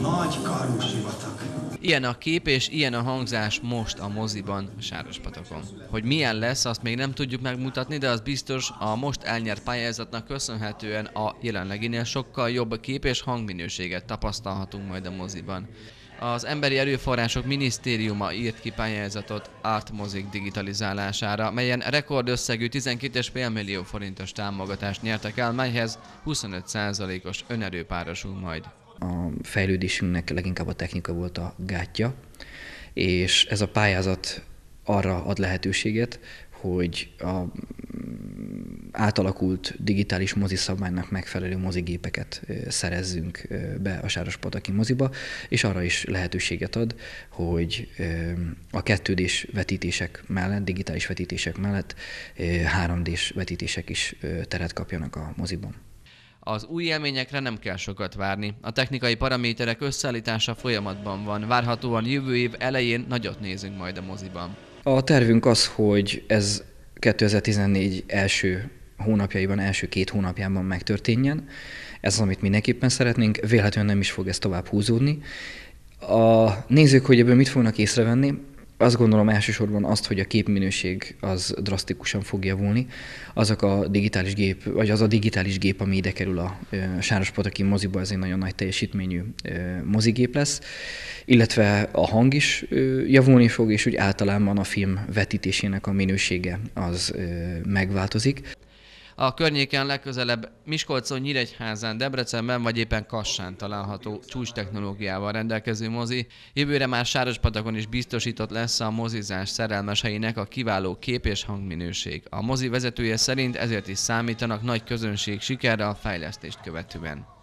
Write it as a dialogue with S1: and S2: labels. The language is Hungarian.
S1: nagy karú sivatag.
S2: Ilyen a kép és ilyen a hangzás most a moziban, a Sárospatakon. Hogy milyen lesz, azt még nem tudjuk megmutatni, de az biztos a most elnyert pályázatnak köszönhetően a jelenleginél sokkal jobb kép és hangminőséget tapasztalhatunk majd a moziban. Az Emberi Erőforrások Minisztériuma írt ki pályázatot Artmozik digitalizálására, melyen rekordösszegű 12,5 millió forintos támogatást nyertek el, melyhez 25%-os önerő párosul majd
S1: a fejlődésünknek leginkább a technika volt a gátja, és ez a pályázat arra ad lehetőséget, hogy a átalakult digitális moziszabványnak megfelelő mozigépeket szerezzünk be a Pataki moziba, és arra is lehetőséget ad, hogy a kettődés vetítések mellett, digitális vetítések mellett 3D-s vetítések is teret kapjanak a moziban.
S2: Az új élményekre nem kell sokat várni. A technikai paraméterek összeállítása folyamatban van. Várhatóan jövő év elején nagyot nézünk majd a moziban.
S1: A tervünk az, hogy ez 2014 első hónapjaiban, első két hónapjában megtörténjen. Ez az, amit mindenképpen szeretnénk. Véletlenül nem is fog ez tovább húzódni. A nézők, hogy ebből mit fognak észrevenni, azt gondolom elsősorban azt, hogy a képminőség az drasztikusan fog javulni. Azok a digitális gép, vagy az a digitális gép, ami ide kerül a Sárospataki moziba, ez egy nagyon nagy teljesítményű mozigép lesz, illetve a hang is javulni fog, és úgy általában a film vetítésének a minősége az megváltozik.
S2: A környéken legközelebb Miskolcon, Nyíregyházán, Debrecenben vagy éppen Kassán található csúcs technológiával rendelkező mozi. Jövőre már Sárospatakon is biztosított lesz a mozizás szerelmeseinek a kiváló kép és hangminőség. A mozi vezetője szerint ezért is számítanak nagy közönség sikerre a fejlesztést követően.